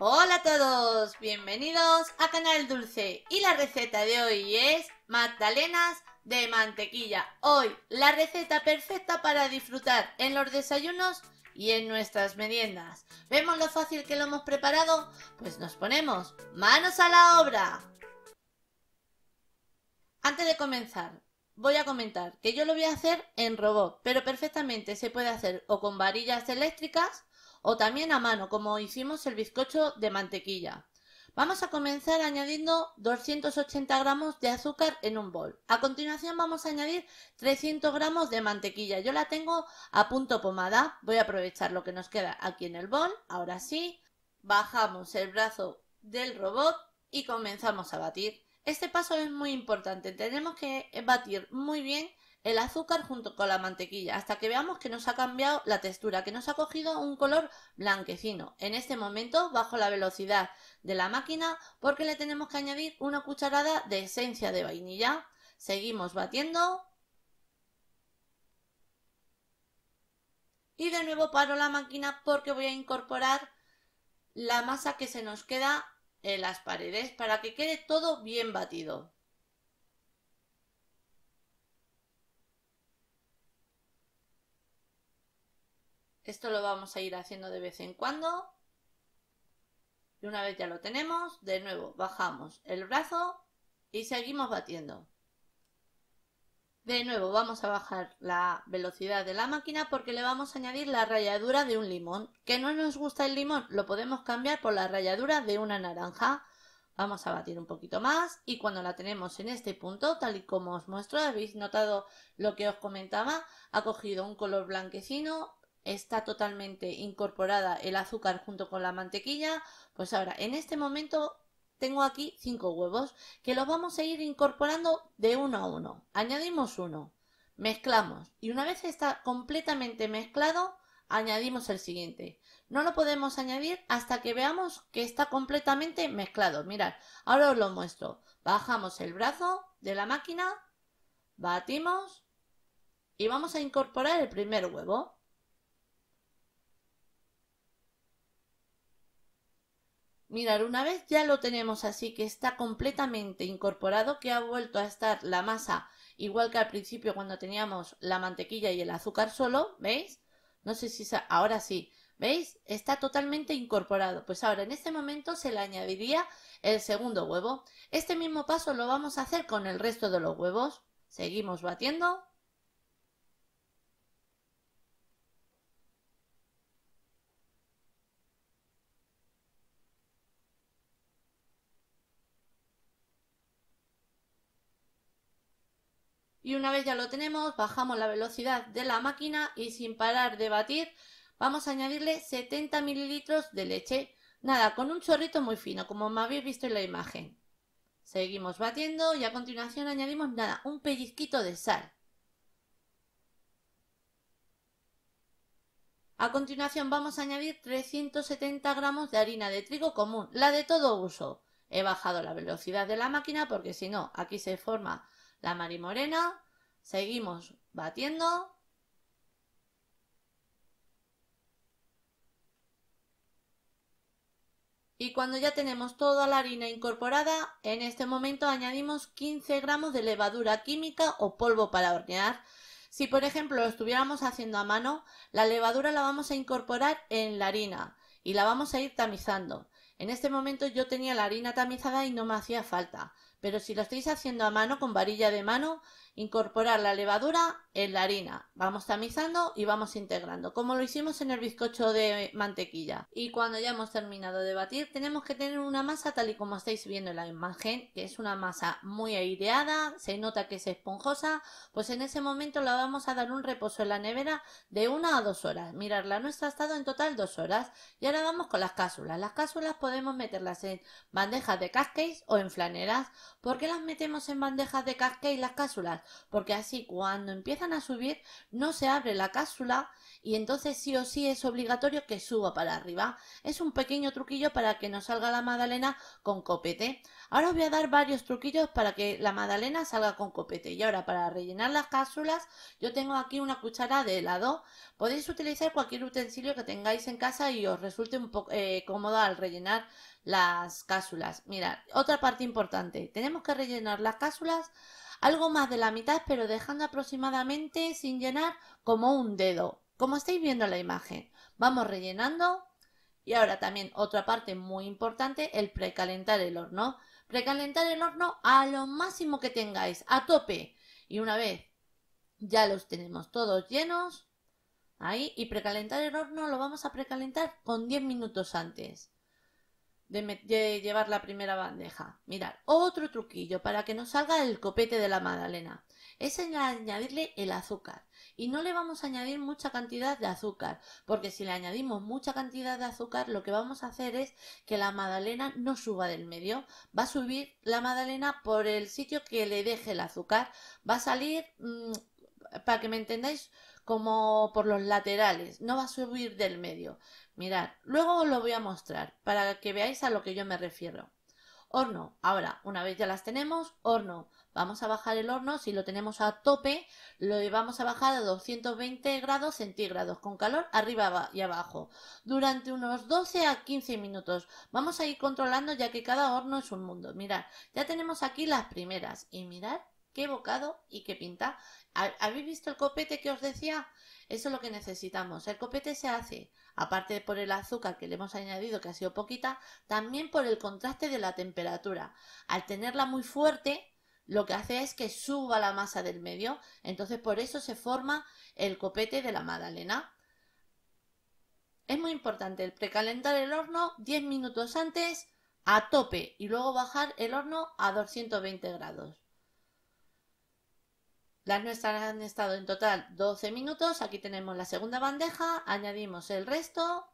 Hola a todos, bienvenidos a Canal Dulce y la receta de hoy es magdalenas de mantequilla. Hoy la receta perfecta para disfrutar en los desayunos y en nuestras meriendas. ¿Vemos lo fácil que lo hemos preparado? Pues nos ponemos manos a la obra. Antes de comenzar, voy a comentar que yo lo voy a hacer en robot, pero perfectamente se puede hacer o con varillas eléctricas o también a mano, como hicimos el bizcocho de mantequilla. Vamos a comenzar añadiendo 280 gramos de azúcar en un bol. A continuación vamos a añadir 300 gramos de mantequilla. Yo la tengo a punto pomada. Voy a aprovechar lo que nos queda aquí en el bol. Ahora sí, bajamos el brazo del robot y comenzamos a batir. Este paso es muy importante. Tenemos que batir muy bien el azúcar junto con la mantequilla hasta que veamos que nos ha cambiado la textura, que nos ha cogido un color blanquecino. En este momento bajo la velocidad de la máquina porque le tenemos que añadir una cucharada de esencia de vainilla. Seguimos batiendo. Y de nuevo paro la máquina porque voy a incorporar la masa que se nos queda en las paredes para que quede todo bien batido. Esto lo vamos a ir haciendo de vez en cuando. Y una vez ya lo tenemos, de nuevo bajamos el brazo y seguimos batiendo. De nuevo vamos a bajar la velocidad de la máquina porque le vamos a añadir la ralladura de un limón. Que no nos gusta el limón, lo podemos cambiar por la ralladura de una naranja. Vamos a batir un poquito más y cuando la tenemos en este punto, tal y como os muestro, habéis notado lo que os comentaba, ha cogido un color blanquecino, está totalmente incorporada el azúcar junto con la mantequilla, pues ahora en este momento tengo aquí cinco huevos que los vamos a ir incorporando de uno a uno. Añadimos uno, mezclamos y una vez está completamente mezclado, añadimos el siguiente. No lo podemos añadir hasta que veamos que está completamente mezclado. Mirad, ahora os lo muestro. Bajamos el brazo de la máquina, batimos y vamos a incorporar el primer huevo. Mirar, una vez ya lo tenemos así que está completamente incorporado, que ha vuelto a estar la masa igual que al principio cuando teníamos la mantequilla y el azúcar solo, ¿veis? No sé si ahora sí, ¿veis? Está totalmente incorporado. Pues ahora en este momento se le añadiría el segundo huevo. Este mismo paso lo vamos a hacer con el resto de los huevos. Seguimos batiendo Y una vez ya lo tenemos, bajamos la velocidad de la máquina y sin parar de batir, vamos a añadirle 70 mililitros de leche. Nada, con un chorrito muy fino, como me habéis visto en la imagen. Seguimos batiendo y a continuación añadimos nada, un pellizquito de sal. A continuación vamos a añadir 370 gramos de harina de trigo común, la de todo uso. He bajado la velocidad de la máquina porque si no, aquí se forma la marimorena, seguimos batiendo. Y cuando ya tenemos toda la harina incorporada, en este momento añadimos 15 gramos de levadura química o polvo para hornear. Si por ejemplo lo estuviéramos haciendo a mano, la levadura la vamos a incorporar en la harina y la vamos a ir tamizando. En este momento yo tenía la harina tamizada y no me hacía falta. Pero si lo estáis haciendo a mano, con varilla de mano, incorporar la levadura en la harina. Vamos tamizando y vamos integrando, como lo hicimos en el bizcocho de mantequilla. Y cuando ya hemos terminado de batir, tenemos que tener una masa tal y como estáis viendo en la imagen, que es una masa muy aireada, se nota que es esponjosa, pues en ese momento la vamos a dar un reposo en la nevera de una a dos horas. Mirad, la nuestra ha estado en total dos horas. Y ahora vamos con las cápsulas. Las cápsulas podemos meterlas en bandejas de casquets o en flaneras. ¿Por qué las metemos en bandejas de y las cápsulas? porque así cuando empiezan a subir no se abre la cápsula y entonces sí o sí es obligatorio que suba para arriba. Es un pequeño truquillo para que no salga la magdalena con copete. Ahora os voy a dar varios truquillos para que la magdalena salga con copete. Y ahora para rellenar las cápsulas yo tengo aquí una cuchara de helado. Podéis utilizar cualquier utensilio que tengáis en casa y os resulte un poco eh, cómodo al rellenar las cápsulas. Mirad, otra parte importante, tenemos que rellenar las cápsulas algo más de la mitad, pero dejando aproximadamente sin llenar como un dedo, como estáis viendo en la imagen. Vamos rellenando y ahora también otra parte muy importante, el precalentar el horno. Precalentar el horno a lo máximo que tengáis, a tope. Y una vez ya los tenemos todos llenos, ahí, y precalentar el horno lo vamos a precalentar con 10 minutos antes de, llevar la primera bandeja. Mirad, otro truquillo para que no salga el copete de la magdalena. Es añadirle el azúcar. Y no le vamos a añadir mucha cantidad de azúcar, porque si le añadimos mucha cantidad de azúcar, lo que vamos a hacer es que la magdalena no suba del medio. Va a subir la magdalena por el sitio que le deje el azúcar. Va a salir, mm, para que me entendáis, como por los laterales. No va a subir del medio. Mirad, luego os lo voy a mostrar para que veáis a lo que yo me refiero. Horno, ahora, una vez ya las tenemos, horno. Vamos a bajar el horno, si lo tenemos a tope, lo vamos a bajar a 220 grados centígrados, con calor arriba y abajo, durante unos 12 a 15 minutos. Vamos a ir controlando ya que cada horno es un mundo. Mirad, ya tenemos aquí las primeras y mirad qué bocado y qué pinta. ¿Habéis visto el copete que os decía? Eso es lo que necesitamos. El copete se hace, aparte de por el azúcar que le hemos añadido, que ha sido poquita, también por el contraste de la temperatura. Al tenerla muy fuerte, lo que hace es que suba la masa del medio, entonces por eso se forma el copete de la magdalena. Es muy importante el precalentar el horno 10 minutos antes a tope y luego bajar el horno a 220 grados. Las nuestras han estado en total 12 minutos. Aquí tenemos la segunda bandeja, añadimos el resto,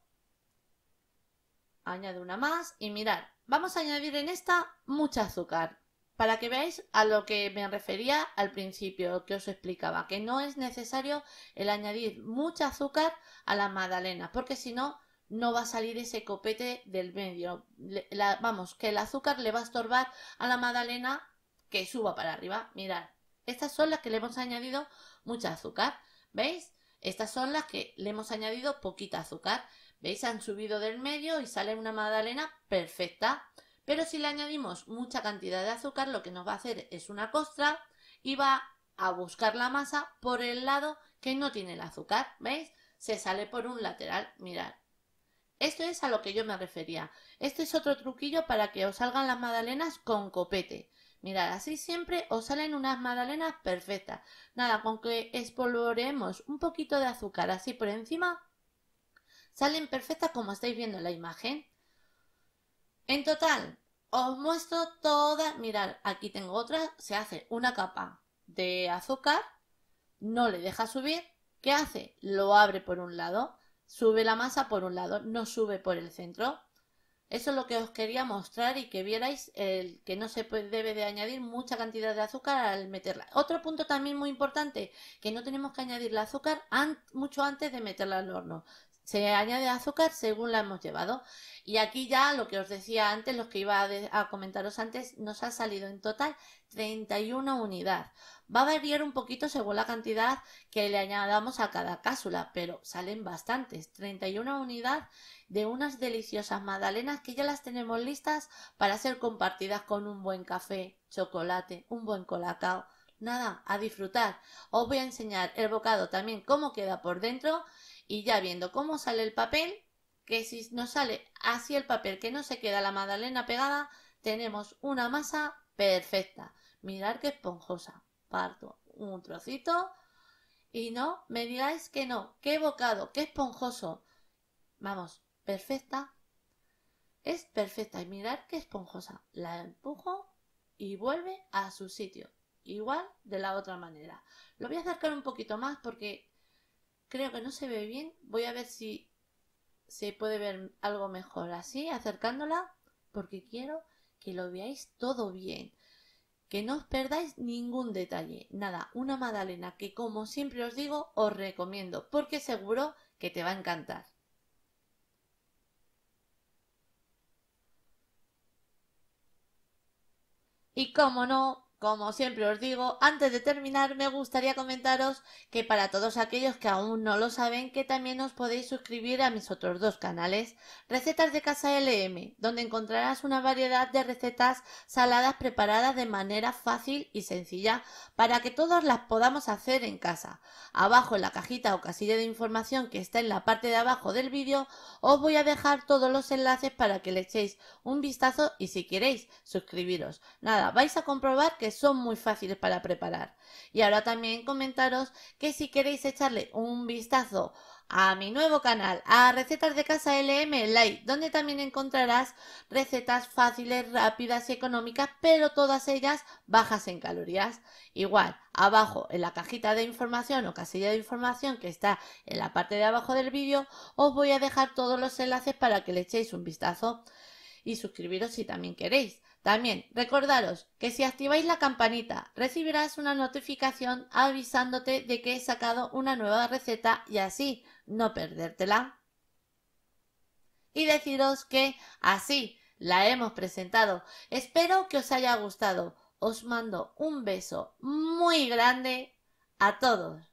añado una más y mirad, vamos a añadir en esta mucha azúcar para que veáis a lo que me refería al principio que os explicaba, que no es necesario el añadir mucha azúcar a la magdalena, porque si no, no va a salir ese copete del medio. vamos, que el azúcar le va a estorbar a la magdalena que suba para arriba. Mirad, estas son las que le hemos añadido mucha azúcar, ¿veis? Estas son las que le hemos añadido poquita azúcar. ¿Veis? Han subido del medio y sale una magdalena perfecta. Pero si le añadimos mucha cantidad de azúcar, lo que nos va a hacer es una costra y va a buscar la masa por el lado que no tiene el azúcar. ¿Veis? Se sale por un lateral. Mirad. Esto es a lo que yo me refería. Este es otro truquillo para que os salgan las magdalenas con copete. Mirad, así siempre os salen unas magdalenas perfectas. Nada, con que espolvoreemos un poquito de azúcar así por encima, salen perfectas como estáis viendo en la imagen. En total, os muestro todas. Mirad, aquí tengo otra. Se hace una capa de azúcar, no le deja subir. ¿Qué hace? Lo abre por un lado, sube la masa por un lado, no sube por el centro. Eso es lo que os quería mostrar y que vierais el que no se debe de añadir mucha cantidad de azúcar al meterla. Otro punto también muy importante, que no tenemos que añadir la azúcar mucho antes de meterla al horno, se añade azúcar según la hemos llevado. Y aquí ya lo que os decía antes, los que iba a, comentaros antes, nos ha salido en total 31 unidad. Va a variar un poquito según la cantidad que le añadamos a cada cápsula, pero salen bastantes. 31 unidad de unas deliciosas magdalenas que ya las tenemos listas para ser compartidas con un buen café, chocolate, un buen colacao. Nada, a disfrutar. Os voy a enseñar el bocado también cómo queda por dentro y ya viendo cómo sale el papel, que si nos sale así el papel que no se queda la magdalena pegada, tenemos una masa perfecta. Mirad qué esponjosa. Parto un trocito y no me digáis que no. Qué bocado, qué esponjoso. Vamos, perfecta. Es perfecta y mirad qué esponjosa. La empujo y vuelve a su sitio. Igual de la otra manera. Lo voy a acercar un poquito más porque Creo que no se ve bien. Voy a ver si se puede ver algo mejor así, acercándola, porque quiero que lo veáis todo bien. Que no os perdáis ningún detalle. Nada, una magdalena que como siempre os digo, os recomiendo, porque seguro que te va a encantar. Y como no, como siempre os digo, antes de terminar me gustaría comentaros que para todos aquellos que aún no lo saben, que también os podéis suscribir a mis otros dos canales, Recetas de Casa LM, donde encontrarás una variedad de recetas saladas preparadas de manera fácil y sencilla para que todas las podamos hacer en casa. Abajo en la cajita o casilla de información que está en la parte de abajo del vídeo, os voy a dejar todos los enlaces para que le echéis un vistazo y si queréis suscribiros. Nada, vais a comprobar que son muy fáciles para preparar. Y ahora también comentaros que si queréis echarle un vistazo a mi nuevo canal, a Recetas de Casa LM like donde también encontrarás recetas fáciles, rápidas y económicas, pero todas ellas bajas en calorías. Igual, abajo en la cajita de información o casilla de información que está en la parte de abajo del vídeo, os voy a dejar todos los enlaces para que le echéis un vistazo y suscribiros si también queréis. También recordaros que si activáis la campanita recibirás una notificación avisándote de que he sacado una nueva receta y así no perdértela. Y deciros que así la hemos presentado. Espero que os haya gustado. Os mando un beso muy grande a todos.